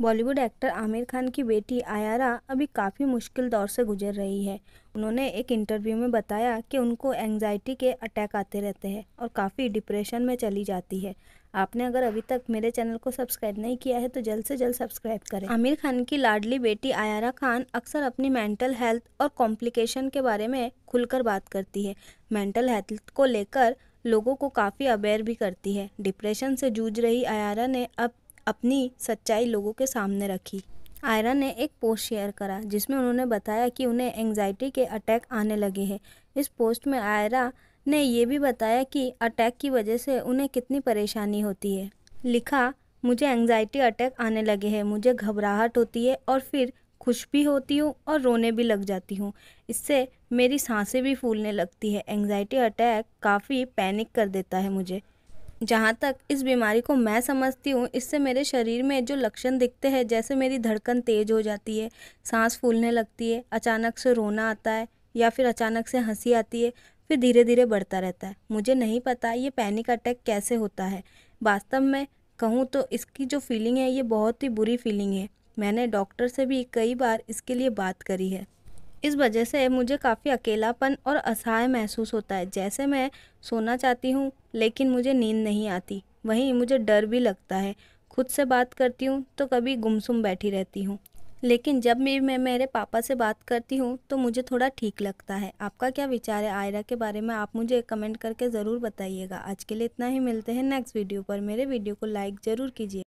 Bollywood actor Aamir Khan की बेटी आयारा अभी काफ़ी मुश्किल दौर से गुजर रही है उन्होंने एक इंटरव्यू में बताया कि उनको एंगजाइटी के अटैक आते रहते हैं और काफ़ी डिप्रेशन में चली जाती है आपने अगर अभी तक मेरे चैनल को सब्सक्राइब नहीं किया है तो जल्द से जल्द सब्सक्राइब करें आमिर खान की लाडली बेटी आयारा खान अक्सर अपनी मेंटल हेल्थ और कॉम्प्लिकेशन के बारे में खुलकर बात करती है मेंटल हेल्थ को लेकर लोगों को काफ़ी अवेयर भी करती है डिप्रेशन से जूझ रही आयारा ने अब अपनी सच्चाई लोगों के सामने रखी आयरा ने एक पोस्ट शेयर करा जिसमें उन्होंने बताया कि उन्हें एंग्जाइटी के अटैक आने लगे हैं इस पोस्ट में आयरा ने ये भी बताया कि अटैक की वजह से उन्हें कितनी परेशानी होती है लिखा मुझे एंग्जाइटी अटैक आने लगे हैं मुझे घबराहट होती है और फिर खुश भी होती हूँ और रोने भी लग जाती हूँ इससे मेरी सांसें भी फूलने लगती है एंग्जाइटी अटैक काफ़ी पैनिक कर देता है मुझे जहाँ तक इस बीमारी को मैं समझती हूँ इससे मेरे शरीर में जो लक्षण दिखते हैं जैसे मेरी धड़कन तेज़ हो जाती है सांस फूलने लगती है अचानक से रोना आता है या फिर अचानक से हंसी आती है फिर धीरे धीरे बढ़ता रहता है मुझे नहीं पता ये पैनिक अटैक कैसे होता है वास्तव में कहूँ तो इसकी जो फीलिंग है ये बहुत ही बुरी फीलिंग है मैंने डॉक्टर से भी कई बार इसके लिए बात करी है इस वजह से मुझे काफ़ी अकेलापन और असहाय महसूस होता है जैसे मैं सोना चाहती हूँ लेकिन मुझे नींद नहीं आती वहीं मुझे डर भी लगता है खुद से बात करती हूँ तो कभी गुमसुम बैठी रहती हूँ लेकिन जब भी मैं मेरे पापा से बात करती हूँ तो मुझे थोड़ा ठीक लगता है आपका क्या विचार है आयरा के बारे में आप मुझे कमेंट करके ज़रूर बताइएगा आज के लिए इतना ही मिलते हैं नेक्स्ट वीडियो पर मेरे वीडियो को लाइक ज़रूर कीजिए